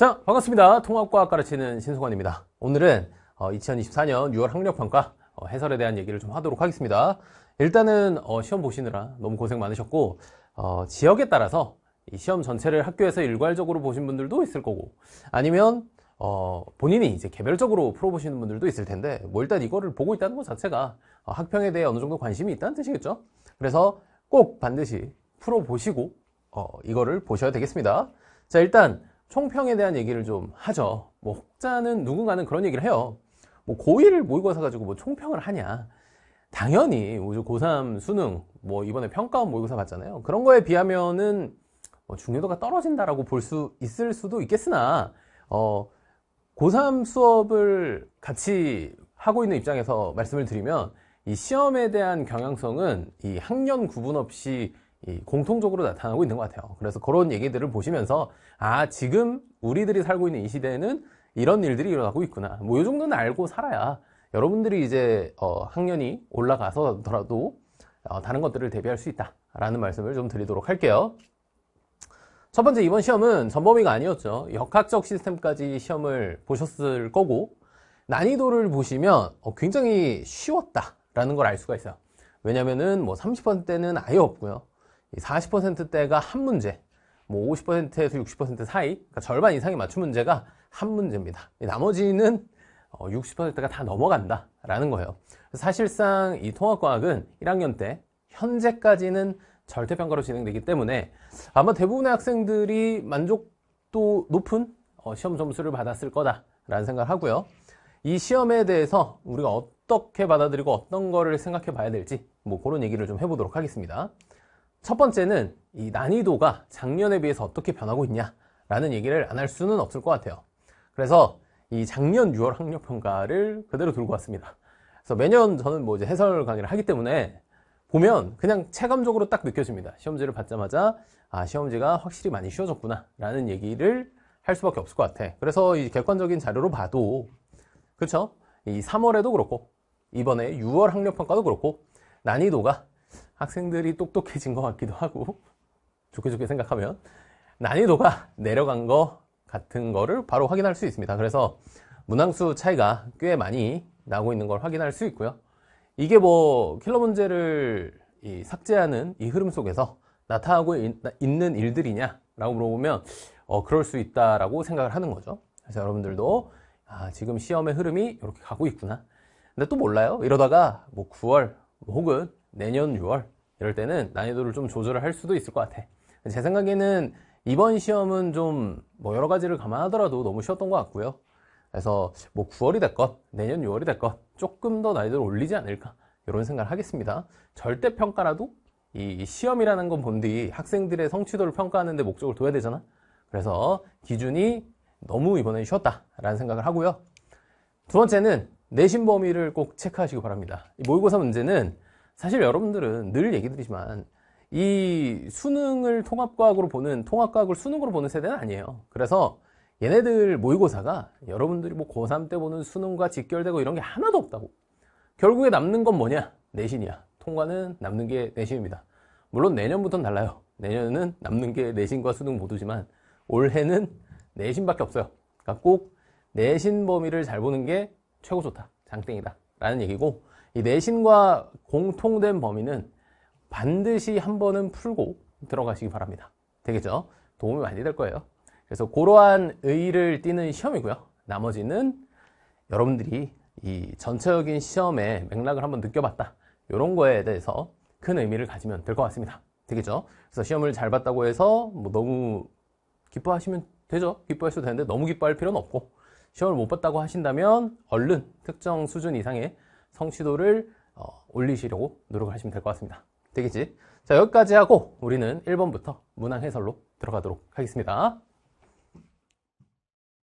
자, 반갑습니다. 통합과학 가르치는 신승관입니다 오늘은 2024년 어, 6월 학력평가 어, 해설에 대한 얘기를 좀 하도록 하겠습니다. 일단은 어, 시험 보시느라 너무 고생 많으셨고 지역에 따라서 이 시험 전체를 학교에서 일괄적으로 보신 분들도 있을 거고 아니면 본인이 이제 개별적으로 풀어보시는 분들도 있을 텐데 뭐 일단 이거를 보고 있다는 것 자체가 학평에 대해 어느 정도 관심이 있다는 뜻이겠죠. 그래서 꼭 반드시 풀어보시고 이거를 보셔야 되겠습니다. 자 일단 총평에 대한 얘기를 좀 하죠. 뭐 혹자는 누군가는 그런 얘기를 해요. 뭐 고1을 모의고사 가지고 뭐 총평을 하냐. 당연히 우주 고3 수능 뭐 이번에 평가원 모의고사 봤잖아요. 그런 거에 비하면은 뭐 중요도가 떨어진다라고 볼 수 있을 수도 있겠으나 어 고3 수업을 같이 하고 있는 입장에서 말씀을 드리면 이 시험에 대한 경향성은 이 학년 구분 없이 공통적으로 나타나고 있는 것 같아요. 그래서 그런 얘기들을 보시면서 아 지금 우리들이 살고 있는 이 시대에는 이런 일들이 일어나고 있구나. 뭐이 정도는 알고 살아야 여러분들이 이제 어, 학년이 올라가서더라도 어, 다른 것들을 대비할 수 있다라는 말씀을 좀 드리도록 할게요. 첫 번째 이번 시험은 전범위가 아니었죠. 역학적 시스템까지 시험을 보셨을 거고 난이도를 보시면 어, 굉장히 쉬웠다라는 걸 알 수가 있어요. 왜냐면은 뭐3 0번때는 아예 없고요. 40%대가 한 문제, 뭐 50%에서 60% 사이, 그러니까 절반 이상의 맞춤 문제가 한 문제입니다. 나머지는 60%가 어, 다 넘어간다라는 거예요. 사실상 이 통합과학은 1학년 때 현재까지는 절대평가로 진행되기 때문에 아마 대부분의 학생들이 만족도 높은 어, 시험 점수를 받았을 거다라는 생각을 하고요. 이 시험에 대해서 우리가 어떻게 받아들이고 어떤 거를 생각해 봐야 될지 뭐 그런 얘기를 좀 해보도록 하겠습니다. 첫 번째는 이 난이도가 작년에 비해서 어떻게 변하고 있냐 라는 얘기를 안 할 수는 없을 것 같아요. 그래서 이 작년 6월 학력평가를 그대로 들고 왔습니다. 그래서 매년 저는 뭐 이제 해설 강의를 하기 때문에 보면 그냥 체감적으로 딱 느껴집니다. 시험지를 받자마자 아 시험지가 확실히 많이 쉬워졌구나 라는 얘기를 할 수밖에 없을 것 같아. 그래서 이 객관적인 자료로 봐도 그렇죠? 이 3월에도 그렇고 이번에 6월 학력평가도 그렇고 난이도가 학생들이 똑똑해진 것 같기도 하고 좋게 좋게 생각하면 난이도가 내려간 것 같은 거를 바로 확인할 수 있습니다. 그래서 문항수 차이가 꽤 많이 나고 있는 걸 확인할 수 있고요. 이게 뭐 킬러 문제를 이 삭제하는 이 흐름 속에서 나타나고 있, 는 일들이냐 라고 물어보면 어, 그럴 수 있다라고 생각을 하는 거죠. 그래서 여러분들도 아, 지금 시험의 흐름이 이렇게 가고 있구나. 근데 또 몰라요. 이러다가 뭐 9월 뭐 혹은 내년 6월 이럴 때는 난이도를 좀 조절을 할 수도 있을 것 같아. 제 생각에는 이번 시험은 좀 뭐 여러 가지를 감안하더라도 너무 쉬웠던 것 같고요. 그래서 뭐 9월이 됐건 내년 6월이 됐건 조금 더 난이도를 올리지 않을까 이런 생각을 하겠습니다. 절대 평가라도 이 시험이라는 건 본디 학생들의 성취도를 평가하는 데 목적을 둬야 되잖아. 그래서 기준이 너무 이번에 쉬웠다라는 생각을 하고요. 두 번째는 내신 범위를 꼭 체크하시기 바랍니다. 모의고사 문제는 사실 여러분들은 늘 얘기 드리지만 이 수능을 통합과학으로 보는 통합과학을 수능으로 보는 세대는 아니에요 그래서 얘네들 모의고사가 여러분들이 뭐 고3 때 보는 수능과 직결되고 이런 게 하나도 없다고 결국에 남는 건 뭐냐 내신이야 통과는 남는 게 내신입니다 물론 내년부터는 달라요 내년은 남는 게 내신과 수능 모두지만 올해는 내신밖에 없어요 그러니까 꼭 내신 범위를 잘 보는 게 최고 좋다 장땡이다 라는 얘기고 이 내신과 공통된 범위는 반드시 한 번은 풀고 들어가시기 바랍니다. 되겠죠? 도움이 많이 될 거예요. 그래서 고러한 의의를 띠는 시험이고요. 나머지는 여러분들이 이 전체적인 시험의 맥락을 한번 느껴봤다. 이런 거에 대해서 큰 의미를 가지면 될 것 같습니다. 되겠죠? 그래서 시험을 잘 봤다고 해서 뭐 너무 기뻐하시면 되죠. 기뻐하셔도 되는데 너무 기뻐할 필요는 없고 시험을 못 봤다고 하신다면 얼른 특정 수준 이상의 성취도를 어, 올리시려고 노력하시면 될 것 같습니다. 되겠지? 자 여기까지 하고 우리는 1번부터 문항 해설로 들어가도록 하겠습니다.